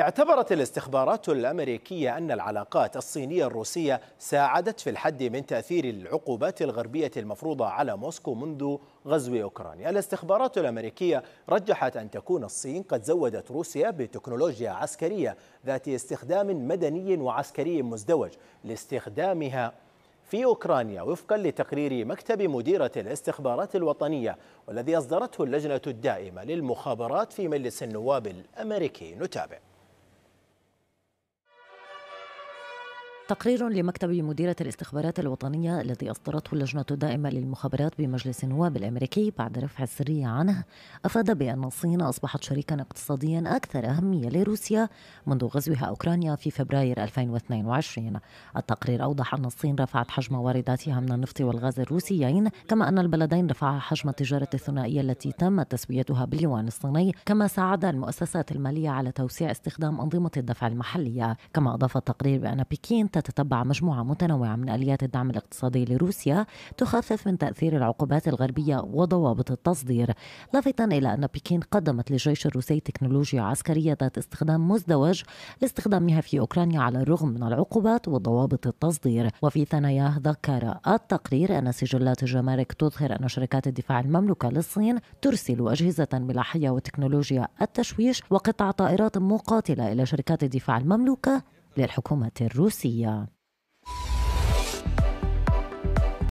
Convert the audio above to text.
اعتبرت الاستخبارات الأمريكية أن العلاقات الصينية الروسية ساعدت في الحد من تأثير العقوبات الغربية المفروضة على موسكو منذ غزو أوكرانيا الاستخبارات الأمريكية رجحت أن تكون الصين قد زودت روسيا بتكنولوجيا عسكرية ذات استخدام مدني وعسكري مزدوج لاستخدامها في أوكرانيا وفقا لتقرير مكتب مديرة الاستخبارات الوطنية والذي أصدرته اللجنة الدائمة للمخابرات في مجلس النواب الأمريكي نتابع تقرير لمكتب مديرة الاستخبارات الوطنية الذي أصدرته اللجنة الدائمة للمخابرات بمجلس النواب الأمريكي بعد رفع السرية عنه أفاد بأن الصين أصبحت شريكا اقتصاديا أكثر أهمية لروسيا منذ غزوها أوكرانيا في فبراير 2022 التقرير أوضح أن الصين رفعت حجم وارداتها من النفط والغاز الروسيين كما أن البلدين رفعا حجم التجارة الثنائية التي تم تسويتها باليوان الصيني كما ساعد المؤسسات المالية على توسيع استخدام أنظمة الدفع المحلية كما أضاف التقرير بأن بكين تتتبع مجموعة متنوعة من آليات الدعم الاقتصادي لروسيا تخفف من تأثير العقوبات الغربية وضوابط التصدير لافتا إلى أن بكين قدمت للجيش الروسي تكنولوجيا عسكرية ذات استخدام مزدوج لاستخدامها في أوكرانيا على الرغم من العقوبات وضوابط التصدير وفي ثناياه ذكر التقرير أن سجلات الجمارك تظهر أن شركات الدفاع المملوكة للصين ترسل أجهزة ملاحية وتكنولوجيا التشويش وقطع طائرات مقاتلة إلى شركات الدفاع المملوكة للحكومة الروسية